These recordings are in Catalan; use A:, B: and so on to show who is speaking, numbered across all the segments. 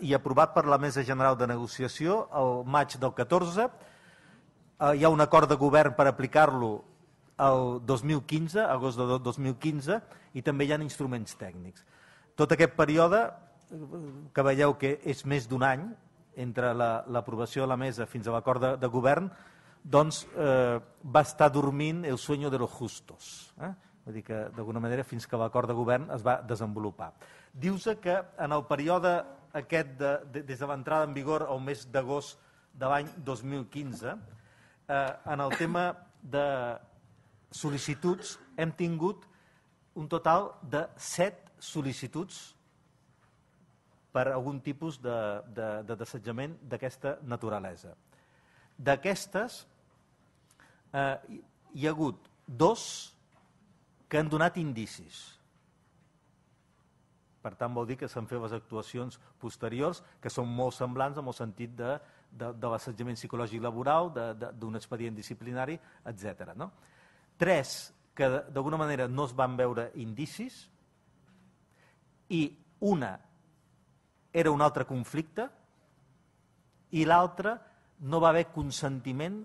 A: i aprovat per la Mesa General de Negociació el maig del 14. Eh, hi ha un acord de govern per aplicar-lo el 2015, agost de 2015, i també hi ha instruments tècnics. Tot aquest període, eh, que veieu que és més d'un any, entre l'aprovació la, de la mesa fins a l'acord de, de govern, doncs eh, va estar dormint el sueño de los justos. Eh? Vull dir que, d'alguna manera, fins que l'acord de govern es va desenvolupar. Diu-se que en el període aquest de, de, des de l'entrada en vigor al mes d'agost de l'any 2015. Eh, en el tema de sol·licituds hem tingut un total de set sol·licituds per algun tipus de, de, de desetjament d'aquesta naturalesa. D'aquestes, eh, hi ha hagut dos que han donat indicis per tant, vol dir que s'han fet les actuacions posteriors, que són molt semblants en el sentit de, de, de l'assetjament psicològic laboral, d'un expedient disciplinari, etc. No? Tres, que d'alguna manera no es van veure indicis, i una era un altre conflicte, i l'altra no va haver consentiment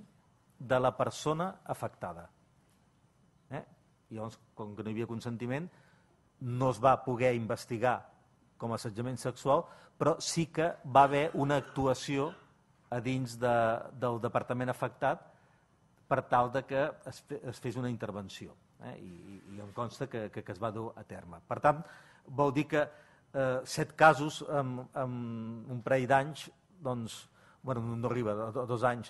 A: de la persona afectada. Eh? I llavors, com que no hi havia consentiment, no es va poder investigar com a assetjament sexual, però sí que va haver una actuació a dins de, del departament afectat per tal de que es, fe, es fes una intervenció. Eh? I, I em consta que, que, que es va dur a terme. Per tant, vol dir que eh, set casos en, en un parell d'anys, doncs, bueno, no arriba, dos anys,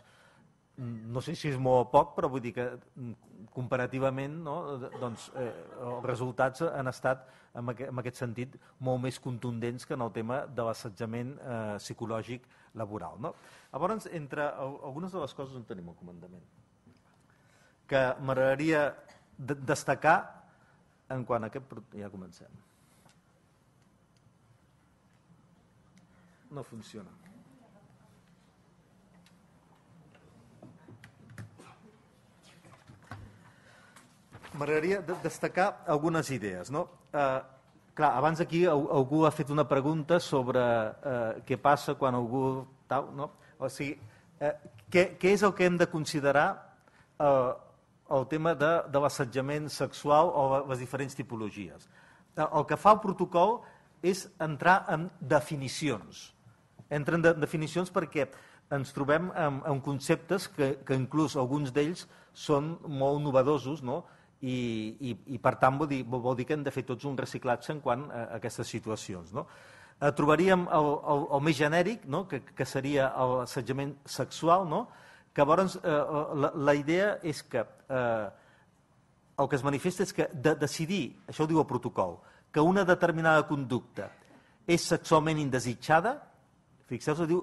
A: Mm, no sé si és molt poc, però vull dir que mm, comparativament no, doncs, eh, els resultats han estat, en, en aquest sentit, molt més contundents que en el tema de l'assetjament eh, psicològic laboral. No? Llavors, entre algunes de les coses on tenim el comandament, que m'agradaria destacar en quant a aquest... Ja comencem. No funciona. M'agradaria destacar algunes idees. No? Eh, clar, abans aquí algú ha fet una pregunta sobre eh, què passa quan algú... Tal, no? O sigui, eh, què, què és el que hem de considerar eh, el tema de, de l'assetjament sexual o les diferents tipologies? Eh, el que fa el protocol és entrar en definicions. Entren de, definicions perquè ens trobem amb, amb conceptes que, que inclús alguns d'ells són molt novedosos, no? i, i, i per tant vol dir, vol dir que hem de fer tots un reciclatge en quant a aquestes situacions. No? Eh, trobaríem el, el, el més genèric, no? que, que seria l'assetjament sexual, no? que llavors eh, eh, la, la idea és que eh, el que es manifesta és que de decidir, això ho diu el protocol, que una determinada conducta és sexualment indesitjada, fixeu-vos, diu,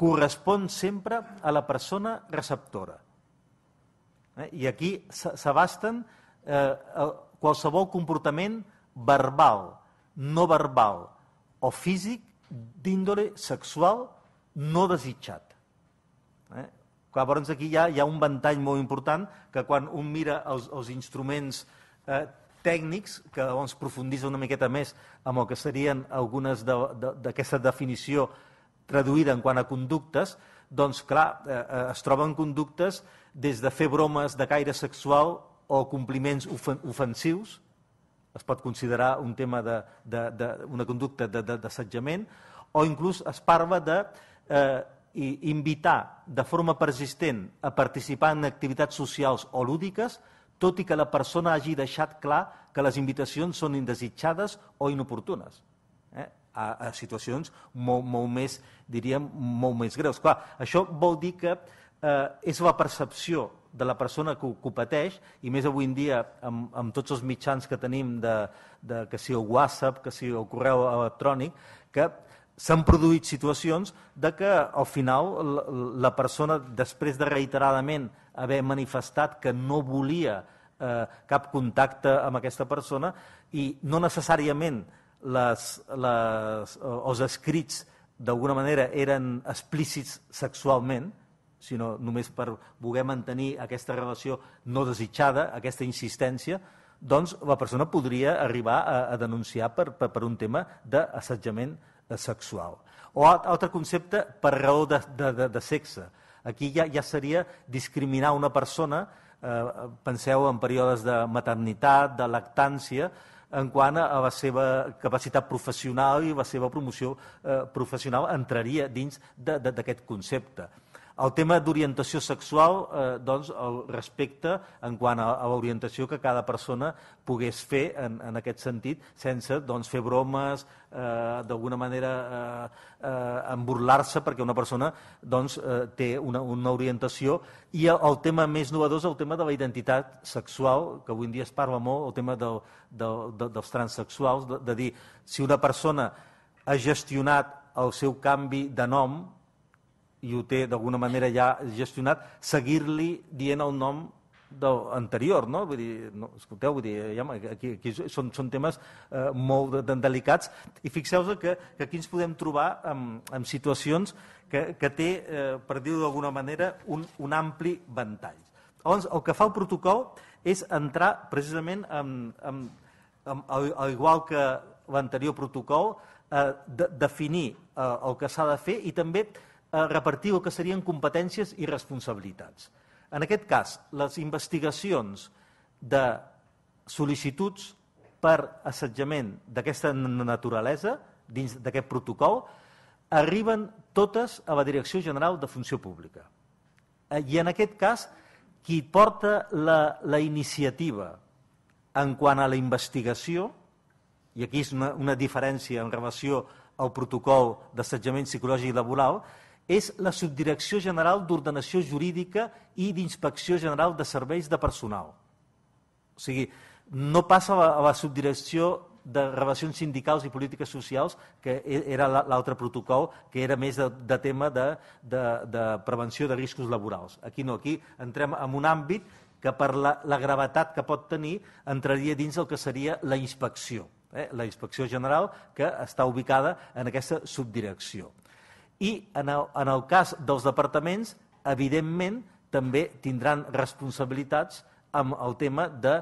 A: correspon sempre a la persona receptora. Eh? I aquí s'abasten Eh, eh, qualsevol comportament verbal, no verbal o físic d'índole sexual no desitjat. Eh? llavors aquí hi ha, hi ha un ventall molt important que quan un mira els, els instruments eh, tècnics, que llavors profunditza una miqueta més amb el que serien algunes d'aquesta de, de, definició traduïda en quant a conductes, doncs clar, eh, eh es troben conductes des de fer bromes de caire sexual o compliments ofensius, es pot considerar un tema de, de, de una conducta d'assetjament, o inclús es parla de eh, invitar de forma persistent a participar en activitats socials o lúdiques, tot i que la persona hagi deixat clar que les invitacions són indesitjades o inoportunes. Eh? A, a situacions molt, molt més, diríem, molt més greus. Clar, això vol dir que eh, és la percepció de la persona que, ho pateix, i més avui en dia amb, amb tots els mitjans que tenim, de, de, que sigui el WhatsApp, que sigui el correu electrònic, que s'han produït situacions de que al final la, la persona, després de reiteradament haver manifestat que no volia eh, cap contacte amb aquesta persona, i no necessàriament les, les, eh, els escrits d'alguna manera eren explícits sexualment, sinó només per voler mantenir aquesta relació no desitjada, aquesta insistència, doncs la persona podria arribar a, a denunciar per, per, per un tema d'assetjament eh, sexual. O altre concepte per raó de, de, de, de sexe. Aquí ja, ja seria discriminar una persona, eh, penseu en períodes de maternitat, de lactància, en quant a la seva capacitat professional i la seva promoció eh, professional entraria dins d'aquest concepte. El tema d'orientació sexual, eh, doncs, el respecte en quant a, a l'orientació que cada persona pogués fer en, en aquest sentit, sense doncs, fer bromes, eh, d'alguna manera eh, eh, emburlar-se perquè una persona doncs, eh, té una, una orientació. I el, el tema més novedor és el tema de la identitat sexual, que avui en dia es parla molt, el tema del, del, del, dels transsexuals, de, de dir si una persona ha gestionat el seu canvi de nom i ho té d'alguna manera ja gestionat, seguir-li dient el nom del anterior, no? Vull dir, no, escolteu, vull dir, ja, aquí, aquí són, són temes eh, molt de, de, delicats i fixeu-vos que, que aquí ens podem trobar amb, amb situacions que, que té, eh, per dir-ho d'alguna manera, un, un ampli ventall. Llavors, el que fa el protocol és entrar precisament amb, en, en, en, en igual que l'anterior protocol, eh, de, definir eh, el que s'ha de fer i també Eh, repartir el que serien competències i responsabilitats. En aquest cas, les investigacions de sol·licituds per assetjament d'aquesta naturalesa, dins d'aquest protocol, arriben totes a la Direcció General de Funció Pública. Eh, I en aquest cas, qui porta la, la iniciativa en quant a la investigació, i aquí és una, una diferència en relació al protocol d'assetjament psicològic laboral, és la Subdirecció General d'Ordenació Jurídica i d'Inspecció General de Serveis de Personal. O sigui, no passa a la, Subdirecció de Relacions Sindicals i Polítiques Socials, que e, era l'altre protocol, que era més de, de tema de, de, de prevenció de riscos laborals. Aquí no, aquí entrem en un àmbit que per la, la gravetat que pot tenir entraria dins el que seria la inspecció, eh? la inspecció general que està ubicada en aquesta subdirecció. I en el, en el cas dels departaments, evidentment, també tindran responsabilitats amb el tema de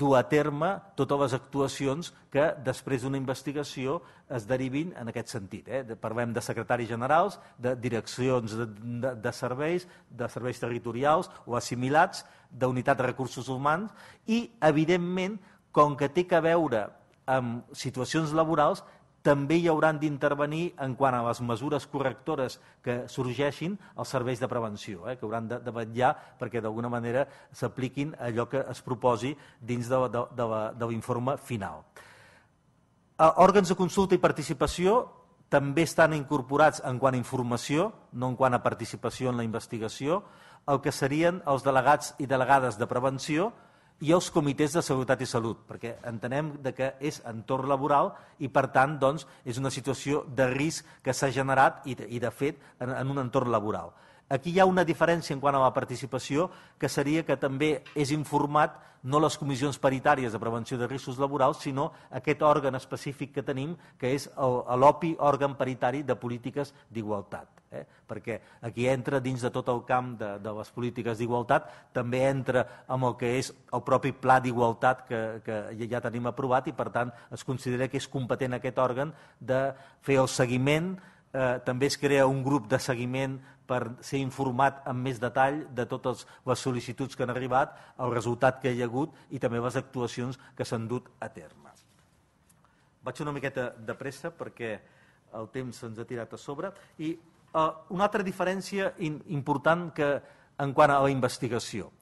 A: dur a terme totes les actuacions que després d'una investigació es derivin en aquest sentit. Eh? Parlem de secretaris generals, de direccions de, de, de serveis, de serveis territorials o assimilats, d'unitat de recursos humans i, evidentment, com que té que veure amb situacions laborals, també hi hauran d'intervenir en quant a les mesures correctores que sorgeixin els serveis de prevenció, eh, que hauran de, de vetllar perquè d'alguna manera s'apliquin allò que es proposi dins de, de, de, de l'informe final. òrgans de consulta i participació també estan incorporats en quant a informació, no en quant a participació en la investigació, el que serien els delegats i delegades de prevenció, i els comitès de seguretat i salut, perquè entenem de que és entorn laboral i, per tant, doncs, és una situació de risc que s'ha generat i, de, fet, en un entorn laboral. Aquí hi ha una diferència en quant a la participació, que seria que també és informat no les comissions paritàries de prevenció de riscos laborals, sinó aquest òrgan específic que tenim, que és l'OPI, òrgan paritari de polítiques d'igualtat. Eh? Perquè aquí entra dins de tot el camp de, de les polítiques d'igualtat, també entra amb el que és el propi pla d'igualtat que, que ja tenim aprovat i, per tant, es considera que és competent aquest òrgan de fer el seguiment, eh, també es crea un grup de seguiment per ser informat amb més detall de totes les sol·licituds que han arribat, el resultat que hi ha hagut i també les actuacions que s'han dut a terme. Vaig una miqueta de pressa perquè el temps se'ns ha tirat a sobre. I eh, una altra diferència important que en quant a la investigació.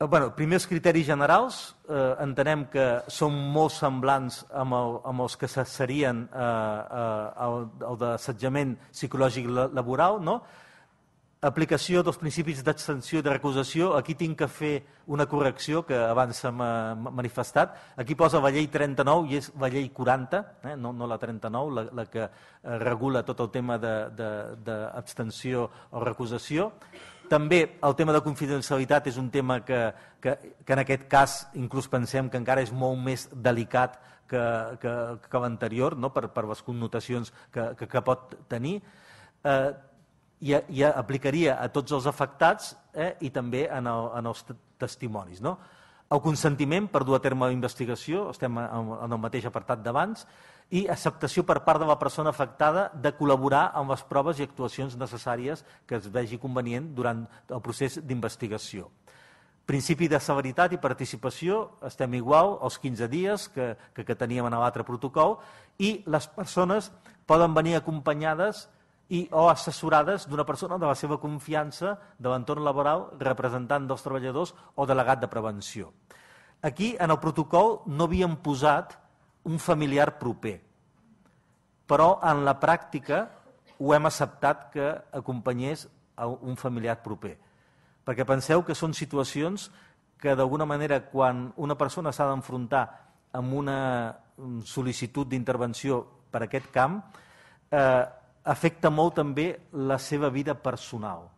A: Eh, bueno, primers criteris generals, eh, entenem que són molt semblants amb, el, amb els que serien eh, eh, el, el d'assetjament psicològic laboral, no? aplicació dels principis d'extensió i de recusació, aquí tinc que fer una correcció que abans s'ha manifestat. Aquí posa la llei 39 i és la llei 40, eh? no, no la 39, la, la que eh, regula tot el tema d'abstenció o recusació. També el tema de confidencialitat és un tema que, que, que en aquest cas inclús pensem que encara és molt més delicat que, que, que l'anterior, no? per, per les connotacions que, que, que pot tenir, eh, i, i aplicaria a tots els afectats eh, i també en, el, en els testimonis. No? El consentiment per dur a terme la investigació, estem en, en el mateix apartat d'abans, i acceptació per part de la persona afectada de col·laborar amb les proves i actuacions necessàries que es vegi convenient durant el procés d'investigació. Principi de severitat i participació, estem igual als 15 dies que, que, que teníem en l'altre protocol, i les persones poden venir acompanyades i o assessorades d'una persona de la seva confiança de l'entorn laboral, representant dels treballadors o delegat de prevenció. Aquí, en el protocol, no havíem posat un familiar proper. Però en la pràctica ho hem acceptat que acompanyés a un familiar proper. Perquè penseu que són situacions que d'alguna manera quan una persona s'ha d'enfrontar amb una mm, sol·licitud d'intervenció per aquest camp, eh, afecta molt també la seva vida personal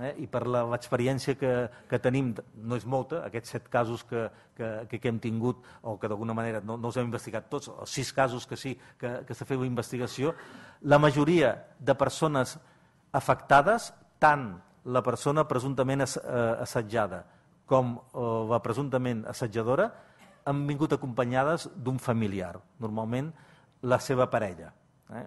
A: eh? i per l'experiència que, que tenim, no és molta, aquests set casos que, que, que hem tingut o que d'alguna manera no, no els hem investigat tots, els sis casos que sí que, que s'ha fet la investigació, la majoria de persones afectades, tant la persona presumptament eh, assetjada com eh, la presumptament assetjadora, han vingut acompanyades d'un familiar, normalment la seva parella. Eh?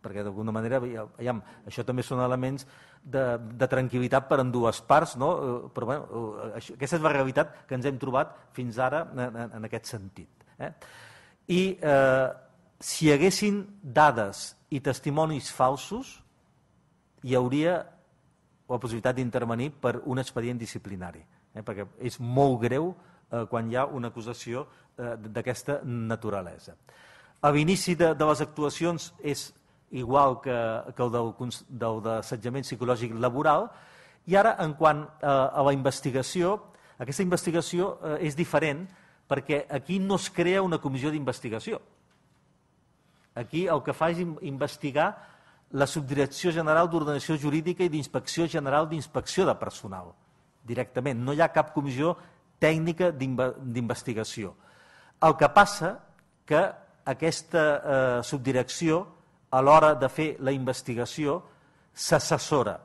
A: perquè d'alguna manera, aviam, això també són elements de, de tranquil·litat per en dues parts, no? Eh, però bueno, eh, això, aquesta és la realitat que ens hem trobat fins ara en, en aquest sentit. Eh? I eh, si hi haguessin dades i testimonis falsos, hi hauria la possibilitat d'intervenir per un expedient disciplinari, eh? perquè és molt greu eh, quan hi ha una acusació eh, d'aquesta naturalesa. A l'inici de, de les actuacions és igual que, que el del, del d'assetjament psicològic laboral. I ara, en quant eh, a la investigació, aquesta investigació eh, és diferent perquè aquí no es crea una comissió d'investigació. Aquí el que fa és investigar la Subdirecció General d'Ordenació Jurídica i d'Inspecció General d'Inspecció de Personal, directament. No hi ha cap comissió tècnica d'investigació. El que passa que aquesta eh, subdirecció a l'hora de fer la investigació s'assessora.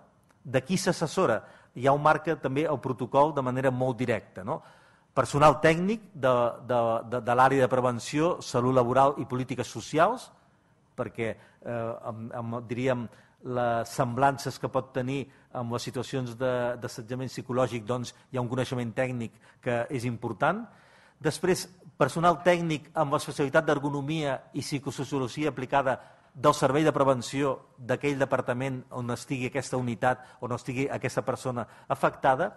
A: De qui s'assessora? ha un marca també el protocol de manera molt directa. No? Personal tècnic de, de, de, de l'àrea de prevenció, salut laboral i polítiques socials, perquè eh, amb, amb, diríem les semblances que pot tenir amb les situacions d'assetjament psicològic, doncs hi ha un coneixement tècnic que és important. Després, personal tècnic amb l'especialitat d'ergonomia i psicosociologia aplicada del servei de prevenció d'aquell departament on estigui aquesta unitat, on estigui aquesta persona afectada,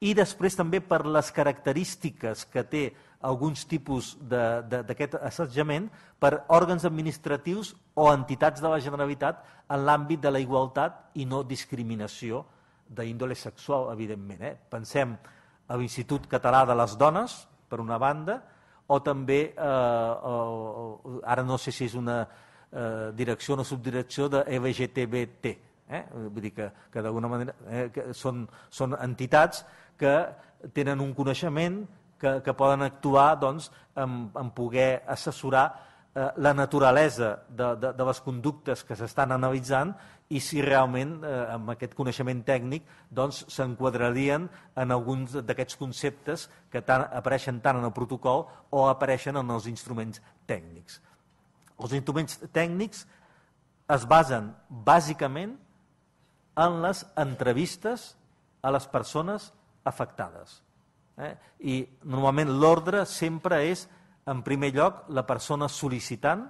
A: i després també per les característiques que té alguns tipus d'aquest assetjament per òrgans administratius o entitats de la Generalitat en l'àmbit de la igualtat i no discriminació d'índole sexual, evidentment. Eh? Pensem a l'Institut Català de les Dones, per una banda, o també, eh, o, ara no sé si és una eh, direcció o subdirecció de EVGTBT. Eh? Vull dir que, que d'alguna manera eh, que són, són entitats que tenen un coneixement que, que poden actuar doncs, en, en poder assessorar eh, la naturalesa de, de, de les conductes que s'estan analitzant i si realment eh, amb aquest coneixement tècnic doncs, s'enquadrarien doncs, en alguns d'aquests conceptes que tan, apareixen tant en el protocol o apareixen en els instruments tècnics. Els instruments tècnics es basen bàsicament en les entrevistes a les persones afectades. Eh? I normalment l'ordre sempre és, en primer lloc, la persona sol·licitant,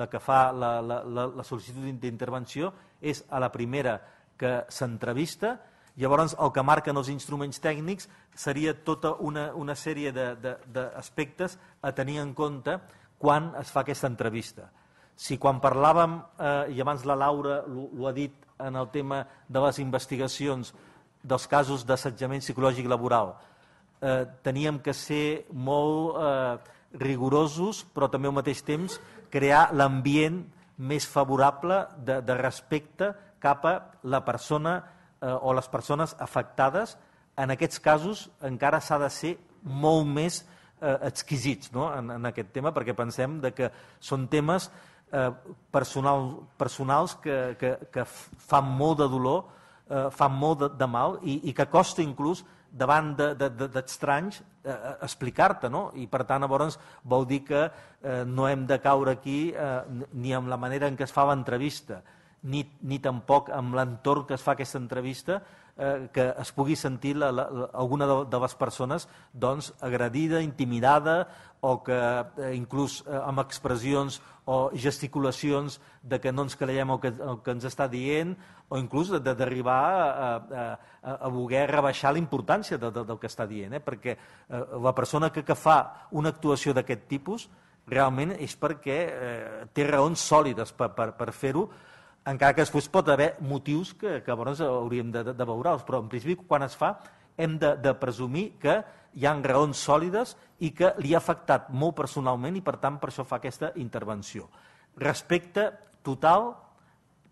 A: la que fa la, la, la, la sol·licitud d'intervenció, és a la primera que s'entrevista, llavors el que marquen els instruments tècnics seria tota una, una sèrie d'aspectes a tenir en compte, quan es fa aquesta entrevista. Si quan parlàvem, eh, i abans la Laura ho ha dit en el tema de les investigacions dels casos d'assetjament psicològic laboral, eh, teníem que ser molt eh, rigorosos, però també al mateix temps crear l'ambient més favorable de, de respecte cap a la persona eh, o les persones afectades. En aquests casos encara s'ha de ser molt més rigorosos eh, exquisits no? en, en aquest tema, perquè pensem de que són temes eh, personal, personals que, que, que fan molt de dolor, eh, fan molt de, de mal i, i que costa inclús davant d'estranys de, de, de, eh, eh, explicar-te, no? I per tant, llavors, vol dir que eh, no hem de caure aquí eh, ni amb la manera en què es fa l'entrevista, ni, ni tampoc amb l'entorn que es fa aquesta entrevista, eh, que es pugui sentir la, la, alguna de, de les persones doncs, agredida, intimidada o que eh, inclús eh, amb expressions o gesticulacions de que no ens creiem el que, el que ens està dient o inclús d'arribar a, a, a, a voler rebaixar la importància de, de, del que està dient, eh? perquè eh, la persona que, que fa una actuació d'aquest tipus realment és perquè eh, té raons sòlides per, per, per fer-ho encara que després pot haver motius que, que bueno, hauríem de, de, de veure'ls, però en principi quan es fa hem de, de presumir que hi ha raons sòlides i que li ha afectat molt personalment i per tant per això fa aquesta intervenció. Respecte total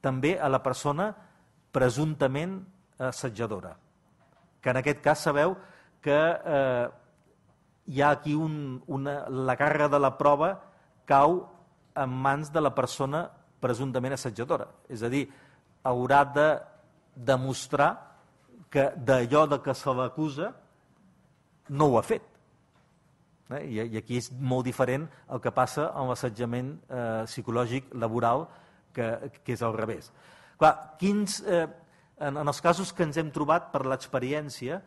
A: també a la persona presumptament eh, assetjadora, que en aquest cas sabeu que eh, hi ha aquí un, una, la càrrega de la prova cau en mans de la persona presumptament assetjadora. És a dir, haurà de demostrar que d'allò de que se l'acusa no ho ha fet. Eh? I, I aquí és molt diferent el que passa en l'assetjament eh, psicològic laboral, que, que és al revés. Clar, quins, eh, en, en els casos que ens hem trobat per l'experiència,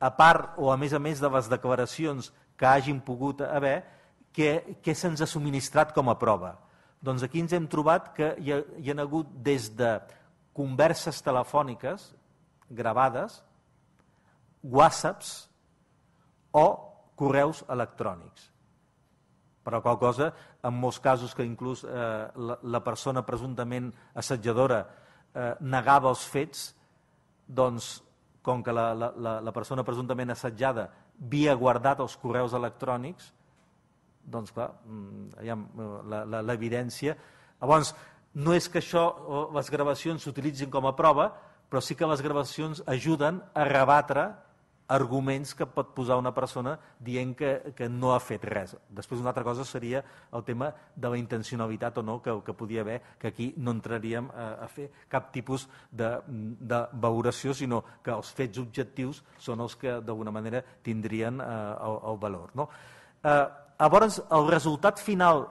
A: a part o a més a més de les declaracions que hagin pogut haver, què, què se'ns ha subministrat com a prova? Doncs aquí ens hem trobat que hi ha, hi ha hagut des de converses telefòniques gravades, whatsapps o correus electrònics. Però qual cosa, en molts casos que inclús eh, la, la persona presumptament assetjadora eh, negava els fets, doncs com que la, la, la persona presumptament assetjada havia guardat els correus electrònics, doncs clar, mm, eh, l'evidència... Llavors, no és que això, eh, les gravacions s'utilitzin com a prova, però sí que les gravacions ajuden a rebatre arguments que pot posar una persona dient que, que no ha fet res. Després una altra cosa seria el tema de la intencionalitat o no que, que podia haver, que aquí no entraríem a, a fer cap tipus de, de valoració, sinó que els fets objectius són els que d'alguna manera tindrien eh, el, el valor. No? Eh, Llavors, el resultat final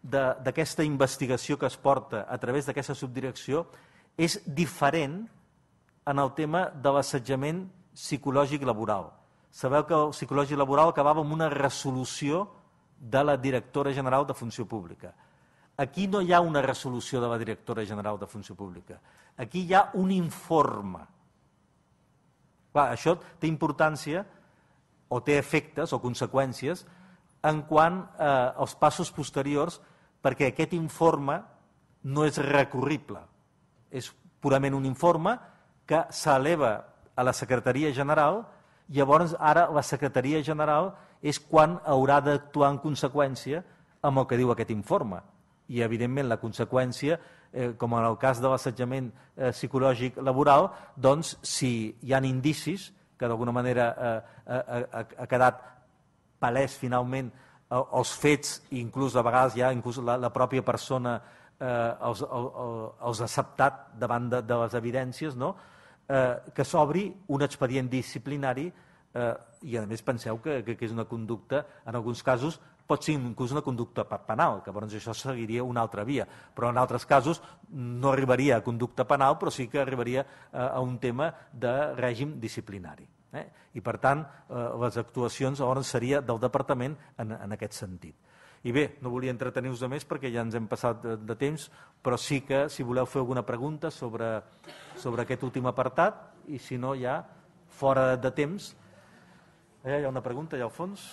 A: d'aquesta investigació que es porta a través d'aquesta subdirecció és diferent en el tema de l'assetjament psicològic laboral. Sabeu que el psicològic laboral acabava amb una resolució de la directora general de Funció Pública. Aquí no hi ha una resolució de la directora general de Funció Pública. Aquí hi ha un informe. Clar, això té importància o té efectes o conseqüències en quant eh, als passos posteriors, perquè aquest informe no és recorrible. És purament un informe que s'eleva a la Secretaria General, llavors ara la Secretaria General és quan haurà d'actuar en conseqüència amb el que diu aquest informe. I, evidentment, la conseqüència, eh, com en el cas de l'assetjament eh, psicològic laboral, doncs, si hi han indicis que d'alguna manera eh, ha, eh, eh, ha quedat palès finalment eh, els fets i inclús de vegades ja inclús la, la pròpia persona eh, els, el, el, els ha acceptat davant de, de les evidències, no? eh, que s'obri un expedient disciplinari eh, i a més penseu que, que, que és una conducta, en alguns casos, pot ser inclús una conducta penal, que llavors això seguiria una altra via, però en altres casos no arribaria a conducta penal, però sí que arribaria eh, a un tema de règim disciplinari. Eh? I per tant, eh, les actuacions llavors seria del departament en, en aquest sentit. I bé, no volia entretenir-vos de més perquè ja ens hem passat de, de temps, però sí que si voleu fer alguna pregunta sobre, sobre aquest últim apartat i si no ja fora de temps. Allà eh, hi ha una pregunta allà al fons.